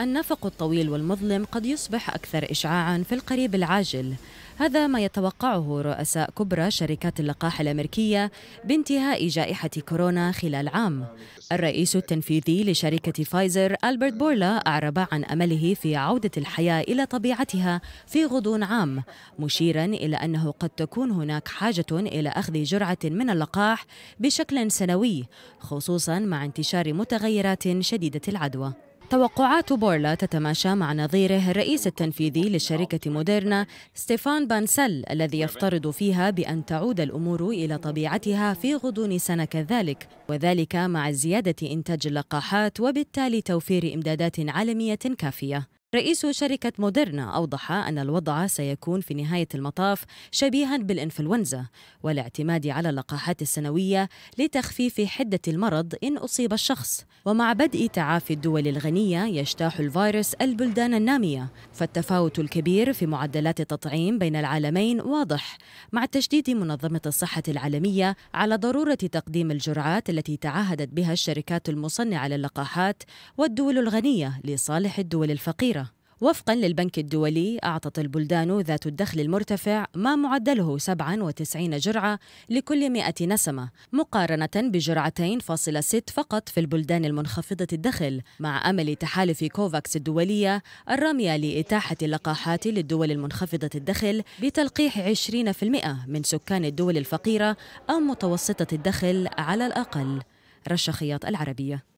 النفق الطويل والمظلم قد يصبح أكثر إشعاعا في القريب العاجل هذا ما يتوقعه رؤساء كبرى شركات اللقاح الأمريكية بانتهاء جائحة كورونا خلال عام الرئيس التنفيذي لشركة فايزر ألبرت بورلا أعرب عن أمله في عودة الحياة إلى طبيعتها في غضون عام مشيرا إلى أنه قد تكون هناك حاجة إلى أخذ جرعة من اللقاح بشكل سنوي خصوصا مع انتشار متغيرات شديدة العدوى توقعات بورلا تتماشى مع نظيره الرئيس التنفيذي لشركة موديرنا ستيفان بانسل الذي يفترض فيها بأن تعود الأمور إلى طبيعتها في غضون سنة كذلك وذلك مع زيادة إنتاج اللقاحات وبالتالي توفير إمدادات عالمية كافية رئيس شركة موديرنا أوضح أن الوضع سيكون في نهاية المطاف شبيها بالإنفلونزا والاعتماد على اللقاحات السنوية لتخفيف حدة المرض إن أصيب الشخص ومع بدء تعافي الدول الغنية يجتاح الفيروس البلدان النامية فالتفاوت الكبير في معدلات التطعيم بين العالمين واضح مع تشديد منظمة الصحة العالمية على ضرورة تقديم الجرعات التي تعهدت بها الشركات المصنعة للقاحات والدول الغنية لصالح الدول الفقيرة وفقا للبنك الدولي أعطت البلدان ذات الدخل المرتفع ما معدله 97 جرعة لكل 100 نسمة مقارنة بجرعتين فاصلة ست فقط في البلدان المنخفضة الدخل مع أمل تحالف كوفاكس الدولية الرامية لإتاحة اللقاحات للدول المنخفضة الدخل بتلقيح 20% من سكان الدول الفقيرة أو متوسطة الدخل على الأقل رشا خياط العربية